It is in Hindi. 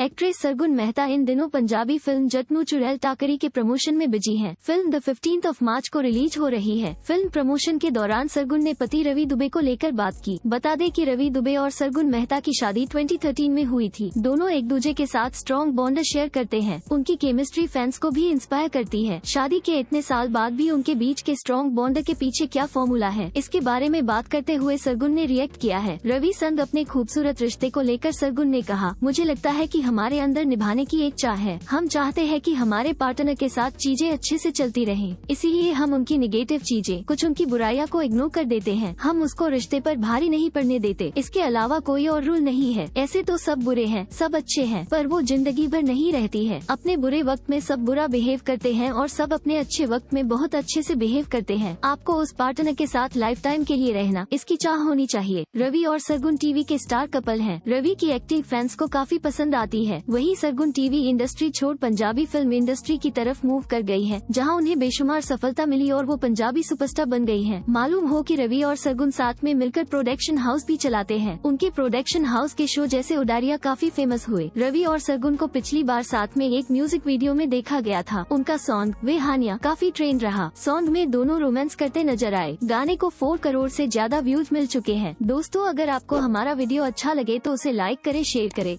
एक्ट्रेस सरगुन मेहता इन दिनों पंजाबी फिल्म जटनू चुड़ैल टाकरी के प्रमोशन में बिजी हैं। Film the fifteenth of March को रिलीज हो रही है फिल्म प्रमोशन के दौरान सरगुन ने पति रवि दुबे को लेकर बात की बता दें कि रवि दुबे और सरगुन मेहता की शादी 2013 में हुई थी दोनों एक दूजे के साथ स्ट्रॉन्ग बॉन्ड शेयर करते हैं उनकी केमिस्ट्री फैंस को भी इंस्पायर करती है शादी के इतने साल बाद भी उनके बीच के स्ट्रॉन्ग बॉन्ड के पीछे क्या फॉर्मूला है इसके बारे में बात करते हुए सरगुन ने रिएक्ट किया है रवि संत अपने खूबसूरत रिश्ते को लेकर सरगुन ने कहा मुझे लगता है की हमारे अंदर निभाने की एक चाह है हम चाहते हैं कि हमारे पार्टनर के साथ चीजें अच्छे से चलती रहें इसीलिए हम उनकी निगेटिव चीजें कुछ उनकी बुराइया को इग्नोर कर देते हैं हम उसको रिश्ते पर भारी नहीं पड़ने देते इसके अलावा कोई और रूल नहीं है ऐसे तो सब बुरे हैं सब अच्छे हैं पर वो जिंदगी भर नहीं रहती है अपने बुरे वक्त में सब बुरा बिहेव करते हैं और सब अपने अच्छे वक्त में बहुत अच्छे से बिहेव करते हैं आपको उस पार्टनर के साथ लाइफ टाइम के लिए रहना इसकी चाह होनी चाहिए रवि और सरगुन टीवी के स्टार कपल है रवि की एक्टिंग फैंस को काफी पसंद आती रही है वहीं सरगुन टीवी इंडस्ट्री छोड़ पंजाबी फिल्म इंडस्ट्री की तरफ मूव कर गई है जहां उन्हें बेशुमार सफलता मिली और वो पंजाबी सुपरस्टार बन गई है मालूम हो कि रवि और सरगुन साथ में मिलकर प्रोडक्शन हाउस भी चलाते हैं उनके प्रोडक्शन हाउस के शो जैसे उडारिया काफी फेमस हुए रवि और सरगुन को पिछली बार साथ में एक म्यूजिक वीडियो में देखा गया था उनका सॉन्ग वे हानिया काफी ट्रेंड रहा सॉन्ग में दोनों रोमांस करते नजर आए गाने को फोर करोड़ ऐसी ज्यादा व्यूज मिल चुके हैं दोस्तों अगर आपको हमारा वीडियो अच्छा लगे तो उसे लाइक करे शेयर करे